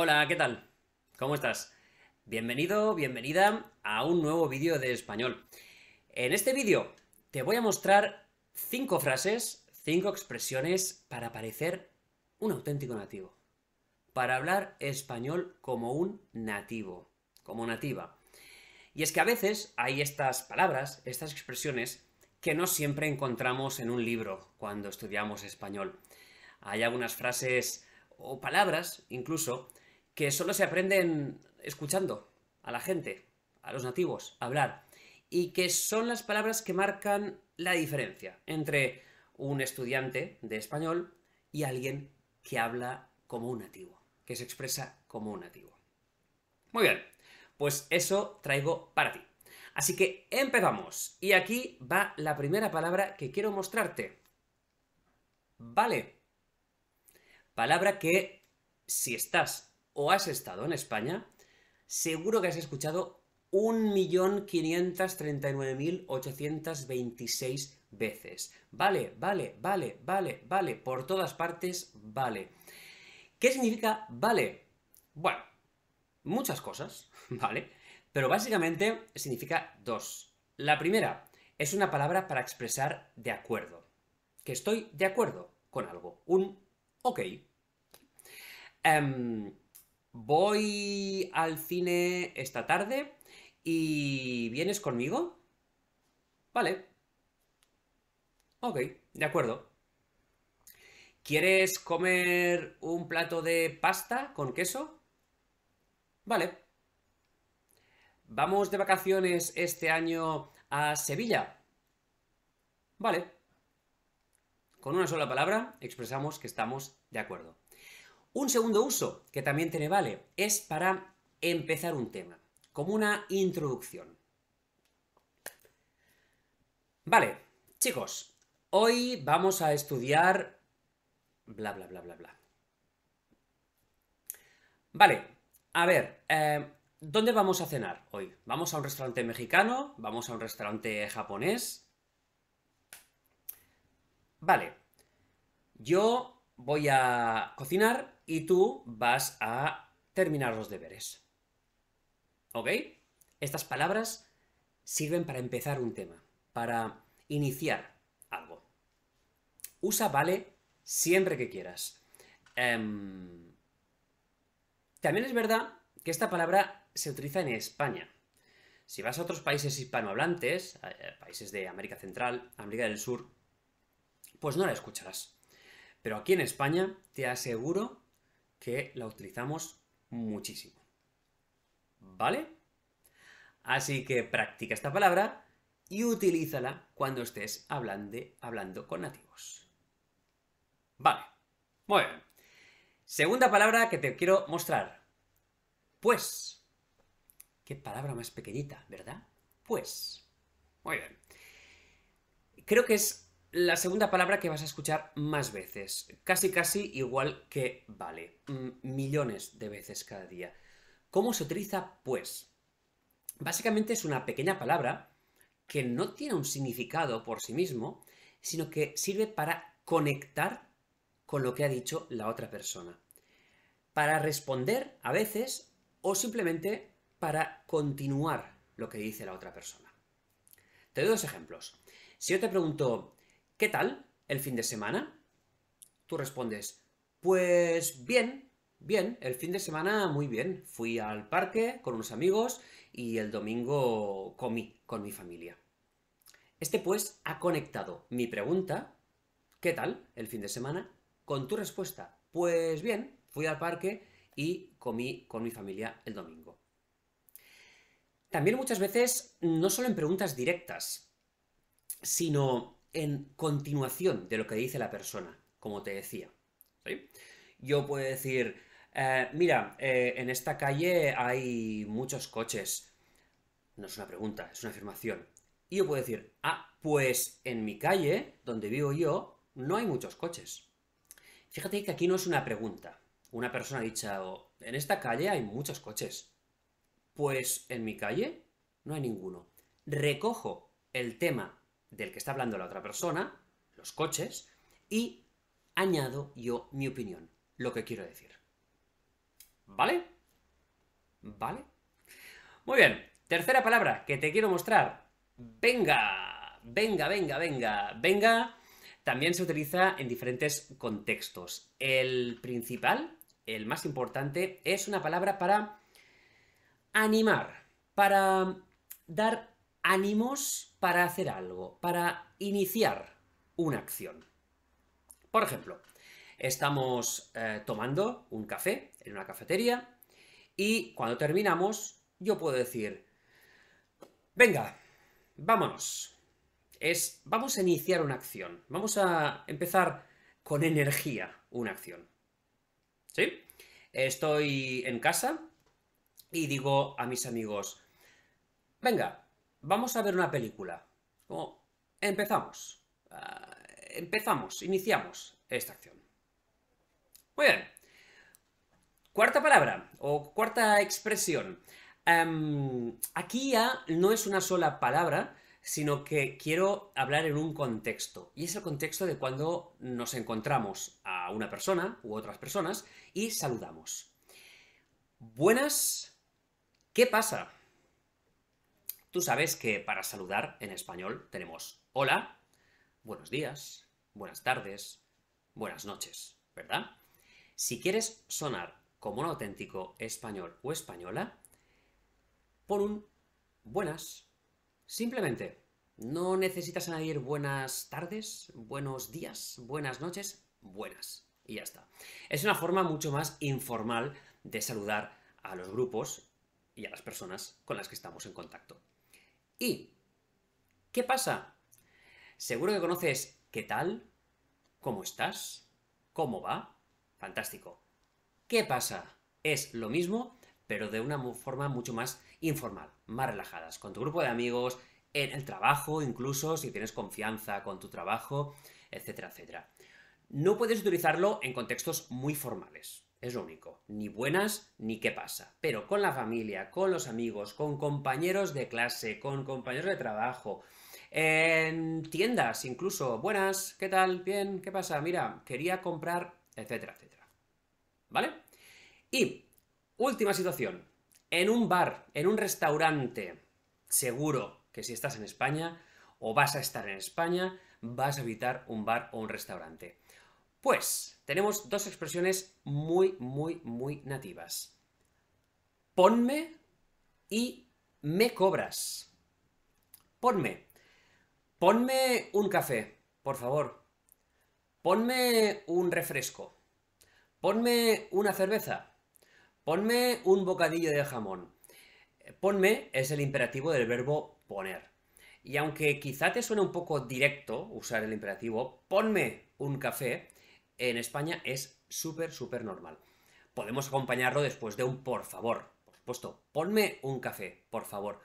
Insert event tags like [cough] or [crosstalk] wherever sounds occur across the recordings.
Hola, ¿qué tal? ¿Cómo estás? Bienvenido, bienvenida a un nuevo vídeo de español. En este vídeo te voy a mostrar cinco frases, cinco expresiones para parecer un auténtico nativo. Para hablar español como un nativo, como nativa. Y es que a veces hay estas palabras, estas expresiones, que no siempre encontramos en un libro cuando estudiamos español. Hay algunas frases o palabras, incluso, que solo se aprenden escuchando a la gente, a los nativos, hablar, y que son las palabras que marcan la diferencia entre un estudiante de español y alguien que habla como un nativo, que se expresa como un nativo. Muy bien, pues eso traigo para ti. Así que empezamos. Y aquí va la primera palabra que quiero mostrarte. Vale. Palabra que, si estás o has estado en España, seguro que has escuchado 1.539.826 veces. Vale, vale, vale, vale, vale, por todas partes, vale. ¿Qué significa vale? Bueno, muchas cosas, [laughs] ¿vale? Pero básicamente significa dos. La primera es una palabra para expresar de acuerdo, que estoy de acuerdo con algo, un ok. Em, Voy al cine esta tarde y ¿vienes conmigo? Vale. Ok, de acuerdo. ¿Quieres comer un plato de pasta con queso? Vale. ¿Vamos de vacaciones este año a Sevilla? Vale. Con una sola palabra expresamos que estamos de acuerdo. Un segundo uso, que también tiene vale, es para empezar un tema, como una introducción. Vale, chicos, hoy vamos a estudiar bla, bla, bla, bla, bla. Vale, a ver, eh, ¿dónde vamos a cenar hoy? ¿Vamos a un restaurante mexicano? ¿Vamos a un restaurante japonés? Vale, yo voy a cocinar y tú vas a terminar los deberes. ¿Ok? Estas palabras sirven para empezar un tema, para iniciar algo. Usa vale siempre que quieras. Em, también es verdad que esta palabra se utiliza en España. Si vas a otros países hispanohablantes, eh, países de América Central, América del Sur, pues no la escucharás. Pero aquí en España te aseguro que la utilizamos muchísimo. ¿Vale? Así que practica esta palabra y utilízala cuando estés hablando con nativos. Vale. Muy bien. Segunda palabra que te quiero mostrar. Pues. Qué palabra más pequeñita, ¿verdad? Pues. Muy bien. Creo que es la segunda palabra que vas a escuchar más veces, casi casi igual que vale, mm, millones de veces cada día. ¿Cómo se utiliza pues? Básicamente es una pequeña palabra que no tiene un significado por sí mismo, sino que sirve para conectar con lo que ha dicho la otra persona. Para responder a veces o simplemente para continuar lo que dice la otra persona. Te doy dos ejemplos. Si yo te pregunto, ¿Qué tal el fin de semana? Tú respondes, pues bien, bien, el fin de semana muy bien. Fui al parque con unos amigos y el domingo comí con mi familia. Este pues ha conectado mi pregunta, ¿qué tal el fin de semana? con tu respuesta, pues bien, fui al parque y comí con mi familia el domingo. También muchas veces, no solo en preguntas directas, sino en continuación de lo que dice la persona, como te decía. Yo puedo decir, eh, mira, eh, en esta calle hay muchos coches. No es una pregunta, es una afirmación. Y yo puedo decir, ah, pues en mi calle, donde vivo yo, no hay muchos coches. Fíjate que aquí no es una pregunta. Una persona ha dicho, en esta calle hay muchos coches. Pues en mi calle no hay ninguno. Recojo el tema del que está hablando la otra persona, los coches, y añado yo mi opinión, lo que quiero decir. ¿Vale? ¿Vale? Muy bien, tercera palabra que te quiero mostrar. Venga, venga, venga, venga, venga. También se utiliza en diferentes contextos. El principal, el más importante, es una palabra para animar, para dar ánimos para hacer algo, para iniciar una acción. Por ejemplo, estamos eh, tomando un café en una cafetería y cuando terminamos yo puedo decir, venga, vámonos. Es, vamos a iniciar una acción, vamos a empezar con energía una acción. ¿Sí? Estoy en casa y digo a mis amigos, venga, vamos a ver una película. empezamos. Ah, empezamos, iniciamos esta acción. Muy bien. Cuarta palabra o cuarta expresión. Em, aquí ya no es una sola palabra, sino que quiero hablar en un contexto. Y es el contexto de cuando nos encontramos a una persona u otras personas y saludamos. Buenas, ¿qué pasa? Tú sabes que para saludar en español tenemos hola, buenos días, buenas tardes, buenas noches, ¿verdad? Si quieres sonar como un auténtico español o española, pon un buenas. Simplemente, no necesitas añadir buenas tardes, buenos días, buenas noches, buenas. Y ya está. Es una forma mucho más informal de saludar a los grupos y a las personas con las que estamos en contacto. ¿Y qué pasa? Seguro que conoces qué tal, cómo estás, cómo va. Fantástico. ¿Qué pasa? Es lo mismo, pero de una forma mucho más informal, más relajadas, con tu grupo de amigos, en el trabajo, incluso si tienes confianza con tu trabajo, etcétera, etcétera. No puedes utilizarlo en contextos muy formales. Es lo único. Ni buenas ni qué pasa. Pero con la familia, con los amigos, con compañeros de clase, con compañeros de trabajo, en tiendas incluso. Buenas, ¿qué tal? Bien, ¿qué pasa? Mira, quería comprar, etcétera, etcétera. ¿Vale? Y última situación. En un bar, en un restaurante, seguro que si estás en España o vas a estar en España, vas a evitar un bar o un restaurante. Pues tenemos dos expresiones muy, muy, muy nativas. Ponme y me cobras. Ponme. Ponme un café, por favor. Ponme un refresco. Ponme una cerveza. Ponme un bocadillo de jamón. Ponme es el imperativo del verbo poner. Y aunque quizá te suene un poco directo usar el imperativo, ponme un café, en España es súper, súper normal. Podemos acompañarlo después de un por favor. Por supuesto, ponme un café, por favor.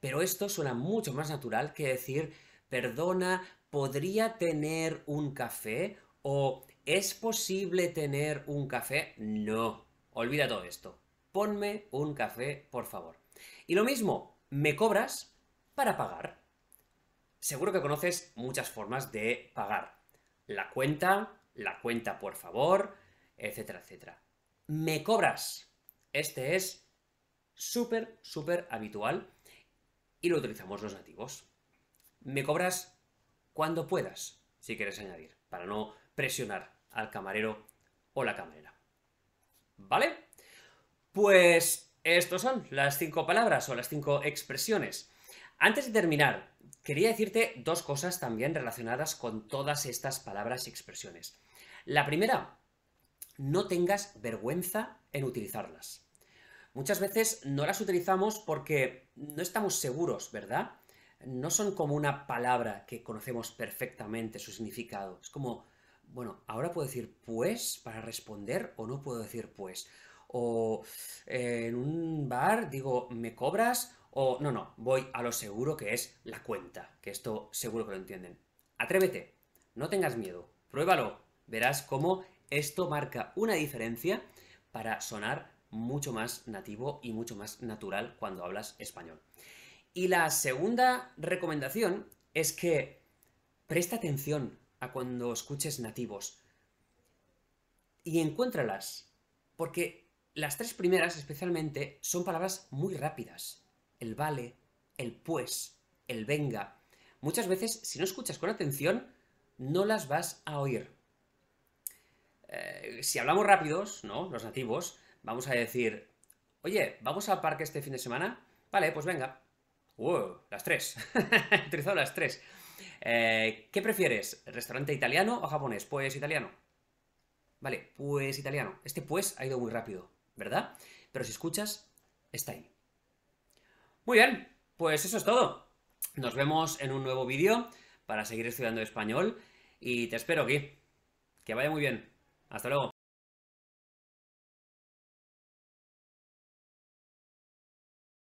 Pero esto suena mucho más natural que decir, perdona, ¿podría tener un café? O ¿es posible tener un café? No, olvida todo esto. Ponme un café, por favor. Y lo mismo, me cobras para pagar. Seguro que conoces muchas formas de pagar. La cuenta, la cuenta por favor, etcétera, etcétera. Me cobras. Este es súper, súper habitual y lo utilizamos los nativos. Me cobras cuando puedas, si quieres añadir, para no presionar al camarero o la camarera. ¿Vale? Pues estos son las cinco palabras o las cinco expresiones. Antes de terminar, Quería decirte dos cosas también relacionadas con todas estas palabras y expresiones. La primera, no tengas vergüenza en utilizarlas. Muchas veces no las utilizamos porque no estamos seguros, ¿verdad? No son como una palabra que conocemos perfectamente su significado. Es como, bueno, ahora puedo decir pues para responder o no puedo decir pues. O eh, en un bar digo, ¿me cobras? O no, no, voy a lo seguro que es la cuenta, que esto seguro que lo entienden. Atrévete, no tengas miedo, pruébalo, verás cómo esto marca una diferencia para sonar mucho más nativo y mucho más natural cuando hablas español. Y la segunda recomendación es que presta atención a cuando escuches nativos y encuéntralas, porque las tres primeras especialmente son palabras muy rápidas el vale, el pues, el venga. Muchas veces, si no escuchas con atención, no las vas a oír. Eh, si hablamos rápidos, ¿no? Los nativos, vamos a decir, oye, ¿vamos al parque este fin de semana? Vale, pues venga. Las tres. [laughs] He utilizado las tres. Eh, ¿Qué prefieres? ¿Restaurante italiano o japonés? Pues italiano. Vale, pues italiano. Este pues ha ido muy rápido, ¿verdad? Pero si escuchas, está ahí. Muy bien, pues eso es todo. Nos vemos en un nuevo vídeo para seguir estudiando español y te espero aquí. Que vaya muy bien. Hasta luego.